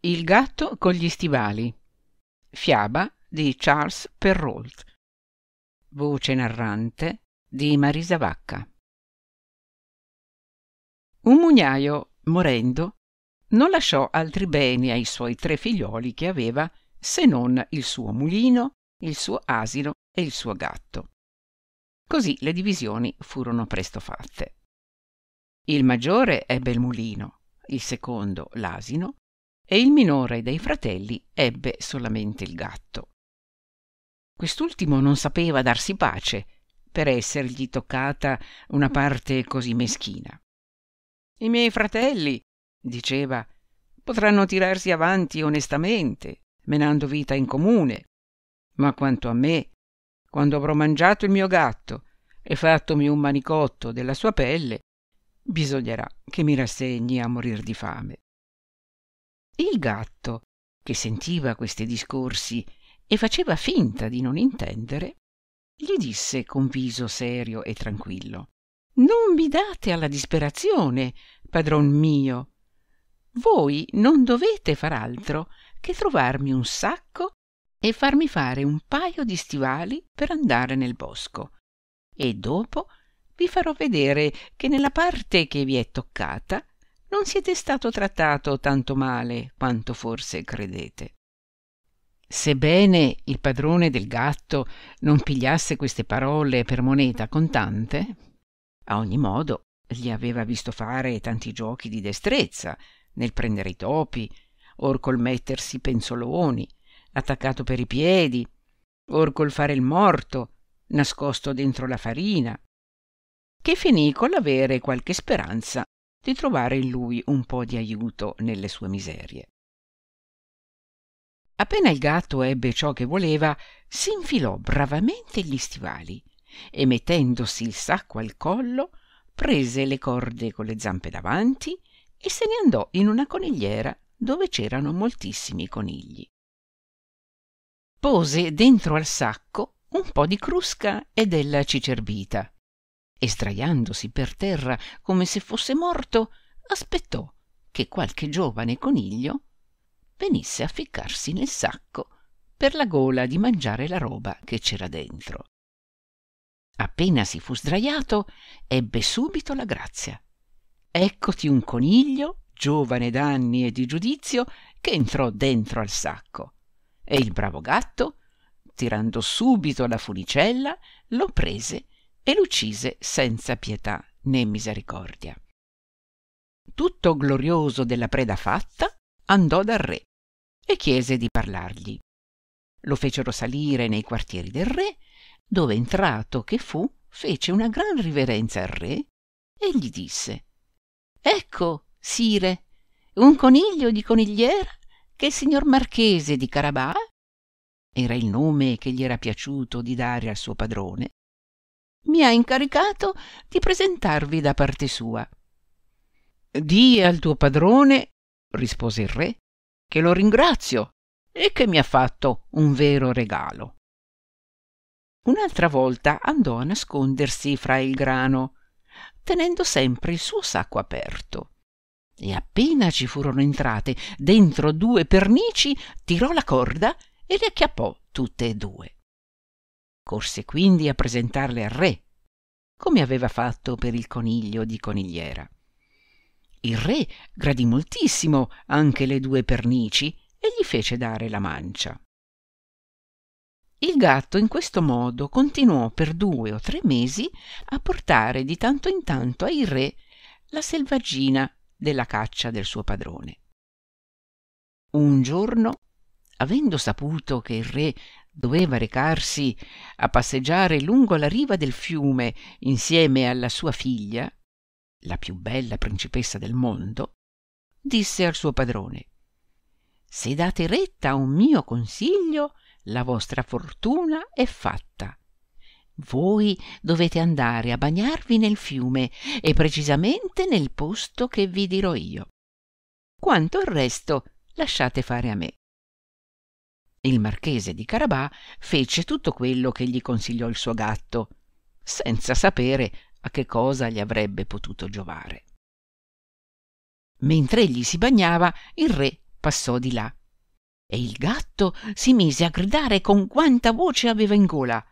Il gatto con gli stivali. Fiaba di Charles Perrault. Voce narrante di Marisa Vacca. Un mugnaio, morendo, non lasciò altri beni ai suoi tre figlioli che aveva se non il suo mulino, il suo asino e il suo gatto. Così le divisioni furono presto fatte. Il maggiore ebbe il mulino, il secondo l'asino, e il minore dei fratelli ebbe solamente il gatto. Quest'ultimo non sapeva darsi pace per essergli toccata una parte così meschina. I miei fratelli, diceva, potranno tirarsi avanti onestamente, menando vita in comune. Ma quanto a me, quando avrò mangiato il mio gatto e fattomi un manicotto della sua pelle, bisognerà che mi rassegni a morir di fame il gatto che sentiva questi discorsi e faceva finta di non intendere gli disse con viso serio e tranquillo non mi date alla disperazione padron mio voi non dovete far altro che trovarmi un sacco e farmi fare un paio di stivali per andare nel bosco e dopo vi farò vedere che nella parte che vi è toccata non siete stato trattato tanto male quanto forse credete. Sebbene il padrone del gatto non pigliasse queste parole per moneta contante, a ogni modo gli aveva visto fare tanti giochi di destrezza nel prendere i topi, or col mettersi penzoloni, attaccato per i piedi, or col fare il morto, nascosto dentro la farina, che finì con l'avere qualche speranza di trovare in lui un po di aiuto nelle sue miserie appena il gatto ebbe ciò che voleva infilò bravamente gli stivali e mettendosi il sacco al collo prese le corde con le zampe davanti e se ne andò in una conigliera dove c'erano moltissimi conigli pose dentro al sacco un po di crusca e della cicerbita e sdraiandosi per terra come se fosse morto aspettò che qualche giovane coniglio venisse a ficcarsi nel sacco per la gola di mangiare la roba che c'era dentro appena si fu sdraiato, ebbe subito la grazia eccoti un coniglio giovane d'anni e di giudizio che entrò dentro al sacco e il bravo gatto tirando subito la funicella lo prese e l'uccise senza pietà né misericordia. Tutto glorioso della preda fatta, andò dal re e chiese di parlargli. Lo fecero salire nei quartieri del re, dove entrato che fu, fece una gran riverenza al re e gli disse Ecco, sire, un coniglio di conigliera che il signor marchese di Carabà era il nome che gli era piaciuto di dare al suo padrone mi ha incaricato di presentarvi da parte sua di al tuo padrone rispose il re che lo ringrazio e che mi ha fatto un vero regalo un'altra volta andò a nascondersi fra il grano tenendo sempre il suo sacco aperto e appena ci furono entrate dentro due pernici tirò la corda e le acchiappò tutte e due corse quindi a presentarle al re come aveva fatto per il coniglio di conigliera il re gradì moltissimo anche le due pernici e gli fece dare la mancia il gatto in questo modo continuò per due o tre mesi a portare di tanto in tanto ai re la selvaggina della caccia del suo padrone un giorno avendo saputo che il re doveva recarsi a passeggiare lungo la riva del fiume insieme alla sua figlia, la più bella principessa del mondo, disse al suo padrone Se date retta a un mio consiglio, la vostra fortuna è fatta. Voi dovete andare a bagnarvi nel fiume e precisamente nel posto che vi dirò io. Quanto al resto, lasciate fare a me il marchese di carabà fece tutto quello che gli consigliò il suo gatto senza sapere a che cosa gli avrebbe potuto giovare mentre egli si bagnava il re passò di là e il gatto si mise a gridare con quanta voce aveva in gola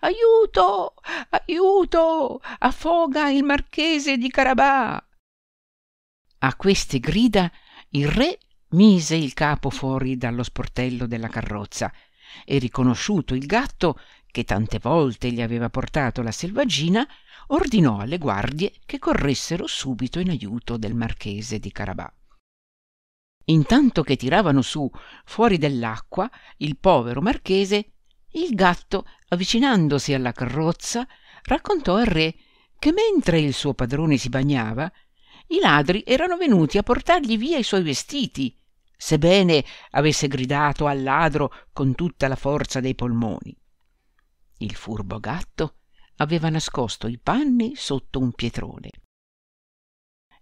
aiuto aiuto affoga il marchese di carabà a queste grida il re mise il capo fuori dallo sportello della carrozza e riconosciuto il gatto che tante volte gli aveva portato la selvaggina ordinò alle guardie che corressero subito in aiuto del marchese di carabà intanto che tiravano su fuori dell'acqua il povero marchese il gatto avvicinandosi alla carrozza raccontò al re che mentre il suo padrone si bagnava i ladri erano venuti a portargli via i suoi vestiti sebbene avesse gridato al ladro con tutta la forza dei polmoni il furbo gatto aveva nascosto i panni sotto un pietrone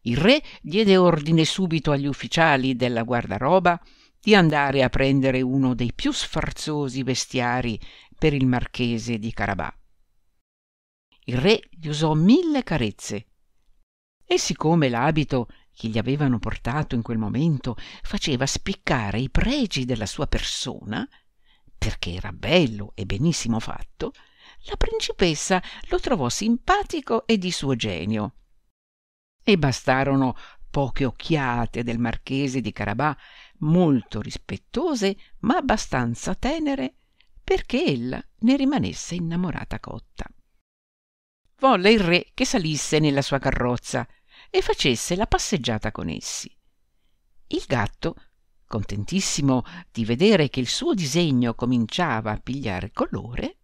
il re diede ordine subito agli ufficiali della guardaroba di andare a prendere uno dei più sfarzosi vestiari per il marchese di carabà il re gli usò mille carezze e siccome l'abito che gli avevano portato in quel momento faceva spiccare i pregi della sua persona, perché era bello e benissimo fatto, la principessa lo trovò simpatico e di suo genio. E bastarono poche occhiate del marchese di Carabà, molto rispettose ma abbastanza tenere, perché ella ne rimanesse innamorata cotta. Volle il re che salisse nella sua carrozza e facesse la passeggiata con essi. Il gatto, contentissimo di vedere che il suo disegno cominciava a pigliare colore,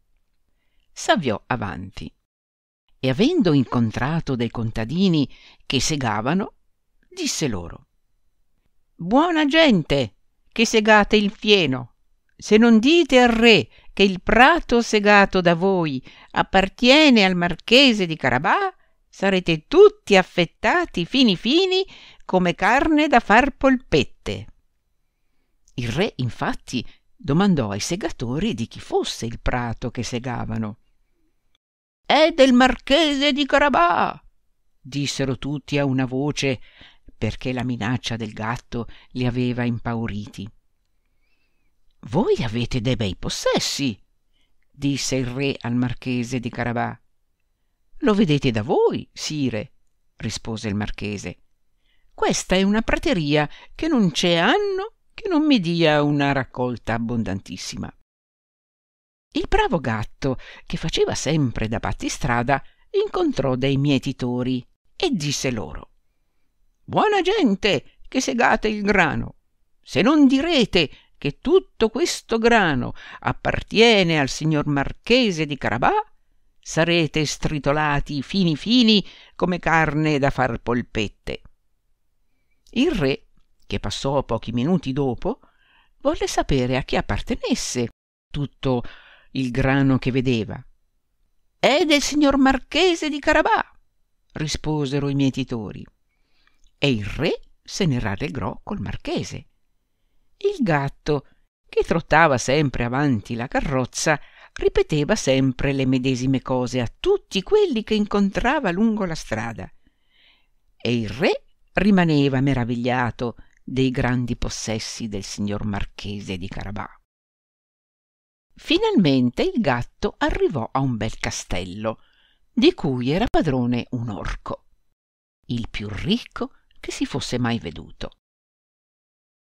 s'avviò avanti e avendo incontrato dei contadini che segavano, disse loro Buona gente che segate il fieno, se non dite al re che il prato segato da voi appartiene al marchese di Carabà, sarete tutti affettati fini fini come carne da far polpette. Il re infatti domandò ai segatori di chi fosse il prato che segavano. È del marchese di Carabà, dissero tutti a una voce, perché la minaccia del gatto li aveva impauriti. Voi avete dei bei possessi, disse il re al marchese di Carabà lo vedete da voi sire rispose il marchese questa è una prateria che non c'è anno che non mi dia una raccolta abbondantissima il bravo gatto che faceva sempre da battistrada incontrò dei mietitori e disse loro buona gente che segate il grano se non direte che tutto questo grano appartiene al signor marchese di carabà sarete stritolati fini fini come carne da far polpette. Il re, che passò pochi minuti dopo, volle sapere a chi appartenesse tutto il grano che vedeva. È del signor Marchese di Carabà, risposero i mietitori. E il re se ne rallegrò col Marchese. Il gatto, che trottava sempre avanti la carrozza, ripeteva sempre le medesime cose a tutti quelli che incontrava lungo la strada e il re rimaneva meravigliato dei grandi possessi del signor marchese di carabà finalmente il gatto arrivò a un bel castello di cui era padrone un orco il più ricco che si fosse mai veduto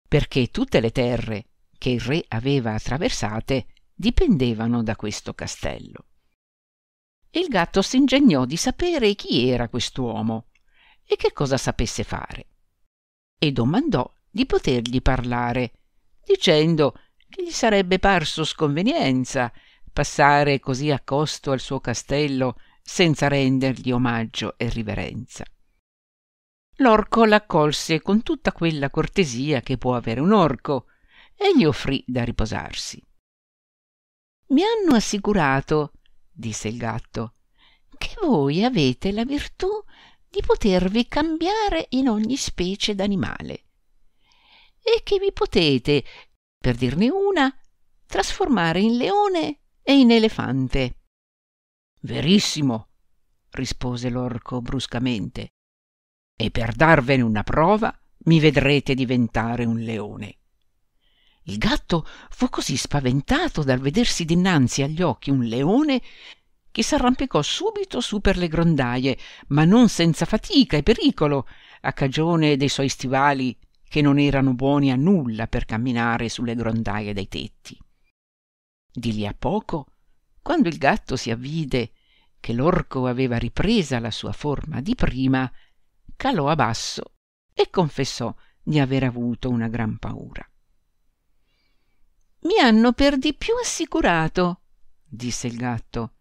perché tutte le terre che il re aveva attraversate dipendevano da questo castello e il gatto s'ingegnò di sapere chi era quest'uomo e che cosa sapesse fare e domandò di potergli parlare dicendo che gli sarebbe parso sconvenienza passare così accosto al suo castello senza rendergli omaggio e riverenza l'orco l'accolse con tutta quella cortesia che può avere un orco e gli offrì da riposarsi mi hanno assicurato, disse il gatto, che voi avete la virtù di potervi cambiare in ogni specie d'animale e che vi potete, per dirne una, trasformare in leone e in elefante. Verissimo, rispose l'orco bruscamente, e per darvene una prova mi vedrete diventare un leone. Il gatto fu così spaventato dal vedersi dinanzi agli occhi un leone che s'arrampicò subito su per le grondaie, ma non senza fatica e pericolo, a cagione dei suoi stivali che non erano buoni a nulla per camminare sulle grondaie dei tetti. Di lì a poco, quando il gatto si avvide che l'orco aveva ripresa la sua forma di prima, calò a basso e confessò di aver avuto una gran paura mi hanno per di più assicurato disse il gatto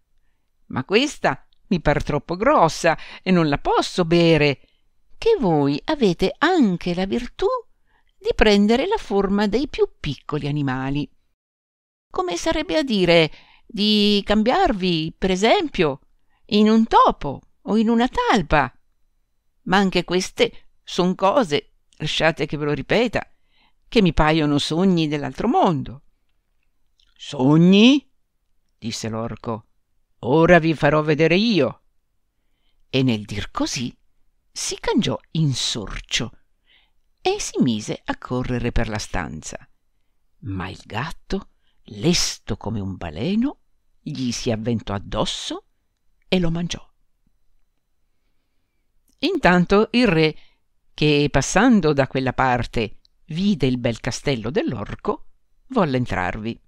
ma questa mi par troppo grossa e non la posso bere che voi avete anche la virtù di prendere la forma dei più piccoli animali come sarebbe a dire di cambiarvi per esempio in un topo o in una talpa ma anche queste son cose lasciate che ve lo ripeta che mi paiono sogni dell'altro mondo sogni disse l'orco ora vi farò vedere io e nel dir così si cangiò in sorcio e si mise a correre per la stanza ma il gatto lesto come un baleno gli si avventò addosso e lo mangiò intanto il re che passando da quella parte vide il bel castello dell'orco volle entrarvi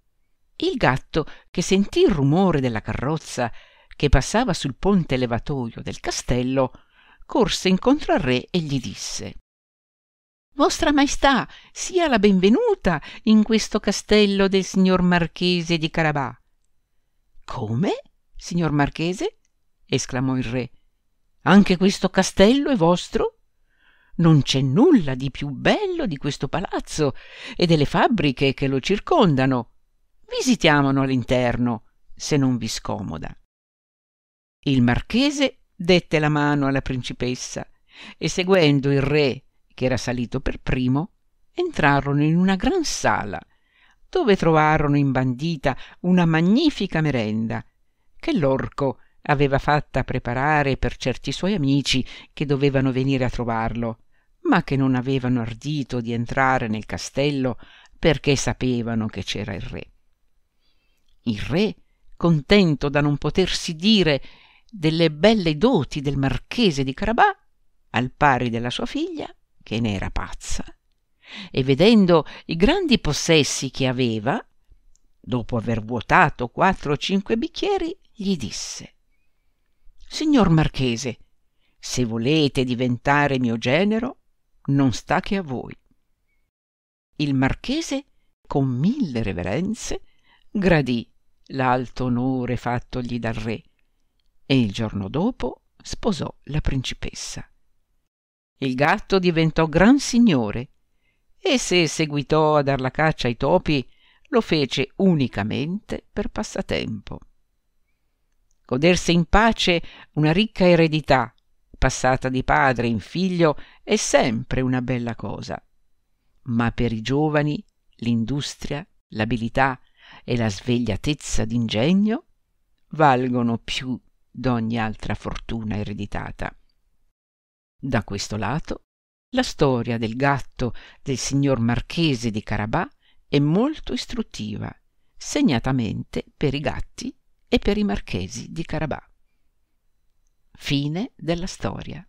il gatto che sentì il rumore della carrozza che passava sul ponte levatoio del castello corse incontro al re e gli disse vostra maestà sia la benvenuta in questo castello del signor marchese di carabà come signor marchese esclamò il re anche questo castello è vostro non c'è nulla di più bello di questo palazzo e delle fabbriche che lo circondano visitiamolo all'interno se non vi scomoda il marchese dette la mano alla principessa e seguendo il re che era salito per primo entrarono in una gran sala dove trovarono imbandita una magnifica merenda che l'orco aveva fatta preparare per certi suoi amici che dovevano venire a trovarlo ma che non avevano ardito di entrare nel castello perché sapevano che c'era il re il re contento da non potersi dire delle belle doti del marchese di carabà al pari della sua figlia che ne era pazza e vedendo i grandi possessi che aveva dopo aver vuotato quattro o cinque bicchieri gli disse signor marchese se volete diventare mio genero non sta che a voi il marchese con mille reverenze gradì l'alto onore fattogli dal re e il giorno dopo sposò la principessa il gatto diventò gran signore e se seguitò a dar la caccia ai topi lo fece unicamente per passatempo godersi in pace una ricca eredità passata di padre in figlio è sempre una bella cosa ma per i giovani l'industria l'abilità e la svegliatezza d'ingegno valgono più d'ogni altra fortuna ereditata. Da questo lato, la storia del gatto del signor Marchese di Carabà è molto istruttiva, segnatamente per i gatti e per i marchesi di Carabà. Fine della storia.